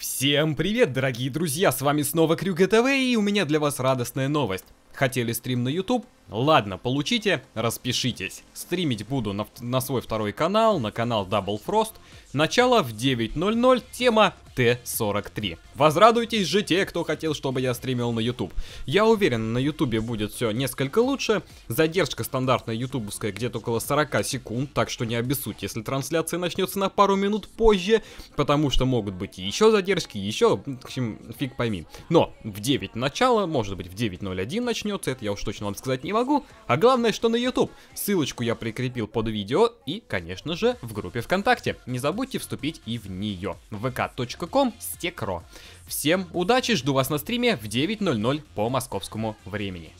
Всем привет, дорогие друзья, с вами снова Крюк ТВ и у меня для вас радостная новость. Хотели стрим на YouTube? Ладно, получите, распишитесь. Стримить буду на, на свой второй канал, на канал Double Frost. Начало в 9.00, тема Т-43. Возрадуйтесь же те, кто хотел, чтобы я стримил на YouTube. Я уверен, на YouTube будет все несколько лучше. Задержка стандартная ютубовская где-то около 40 секунд, так что не обессудьте, если трансляция начнется на пару минут позже, потому что могут быть еще задержки, еще, в общем, фиг пойми. Но в 9 начало, может быть в 9.01 начнется, это я уж точно вам сказать не могу. А главное, что на YouTube. Ссылочку я прикрепил под видео и, конечно же, в группе ВКонтакте. Не забудьте вступить и в нее. vk.com gmail.com стекро. Всем удачи, жду вас на стриме в 9.00 по московскому времени.